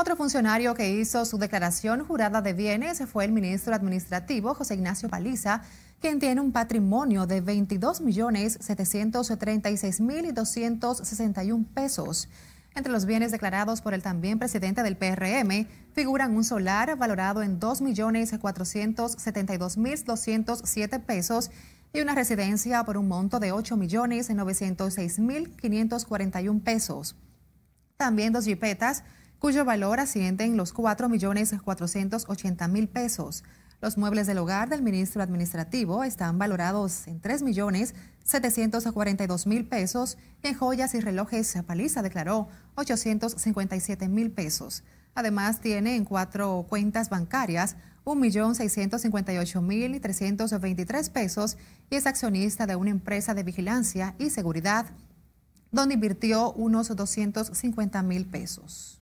Otro funcionario que hizo su declaración jurada de bienes fue el ministro administrativo José Ignacio Paliza, quien tiene un patrimonio de 22.736.261 pesos. Entre los bienes declarados por el también presidente del PRM figuran un solar valorado en 2.472.207 pesos y una residencia por un monto de 8.906.541 pesos. También dos jipetas cuyo valor asciende en los mil pesos. Los muebles del hogar del ministro administrativo están valorados en 3.742.000 pesos y en joyas y relojes Paliza declaró 857.000 pesos. Además, tiene en cuatro cuentas bancarias 1.658.323 pesos y es accionista de una empresa de vigilancia y seguridad donde invirtió unos 250.000 mil pesos.